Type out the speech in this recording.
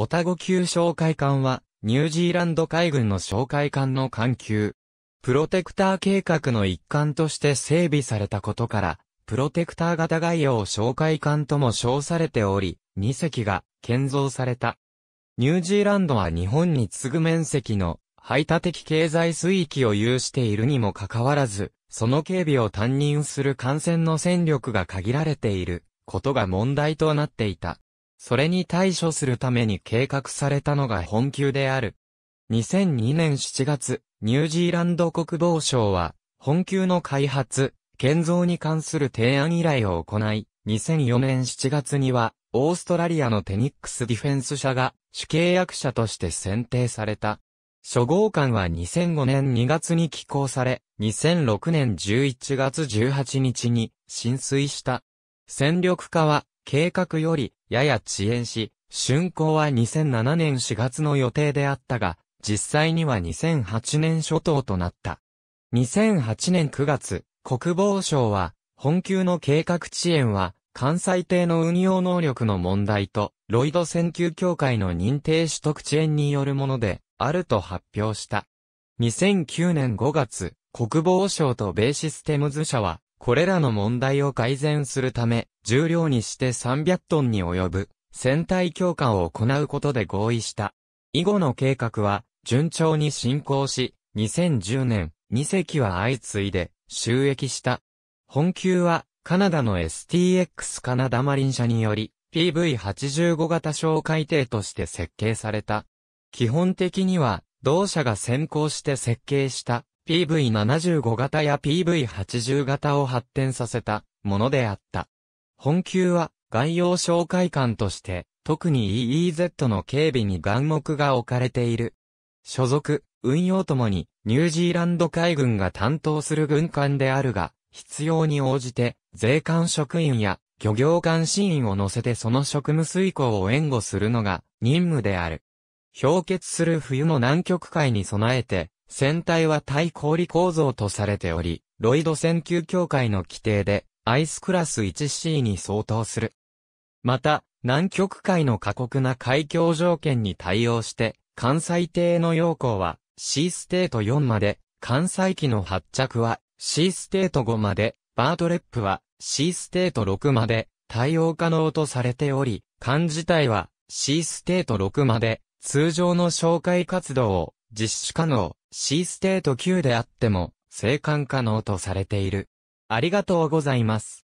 オタゴ級哨戒艦は、ニュージーランド海軍の哨戒艦の艦級。プロテクター計画の一環として整備されたことから、プロテクター型概要哨戒艦とも称されており、2隻が建造された。ニュージーランドは日本に次ぐ面積の排他的経済水域を有しているにもかかわらず、その警備を担任する艦船の戦力が限られていることが問題となっていた。それに対処するために計画されたのが本級である。2002年7月、ニュージーランド国防省は、本級の開発、建造に関する提案依頼を行い、2004年7月には、オーストラリアのテニックスディフェンス社が、主契約者として選定された。初号館は2005年2月に寄港され、2006年11月18日に浸水した。戦力化は計画よりやや遅延し、竣工は2007年4月の予定であったが、実際には2008年初頭となった。2008年9月、国防省は、本級の計画遅延は、関西艇の運用能力の問題と、ロイド選球協会の認定取得遅延によるもので、あると発表した。2009年5月、国防省と米システムズ社は、これらの問題を改善するため、重量にして300トンに及ぶ、船体強化を行うことで合意した。以後の計画は、順調に進行し、2010年、2隻は相次いで、収益した。本級は、カナダの STX カナダマリン社により、PV85 型哨戒艇として設計された。基本的には、同社が先行して設計した PV75 型や PV80 型を発展させたものであった。本級は外洋商会官として、特に EEZ の警備に眼目が置かれている。所属、運用ともに、ニュージーランド海軍が担当する軍艦であるが、必要に応じて、税関職員や漁業監視員を乗せてその職務遂行を援護するのが任務である。氷結する冬の南極海に備えて、船体は対氷構造とされており、ロイド船級協会の規定で、アイスクラス 1C に相当する。また、南極海の過酷な海峡条件に対応して、関西艇の要項は C ステート4まで、関西機の発着は C ステート5まで、バートレップは C ステート6まで対応可能とされており、艦自体は C ステート6まで通常の紹介活動を実施可能 C ステート9であっても生還可能とされている。ありがとうございます。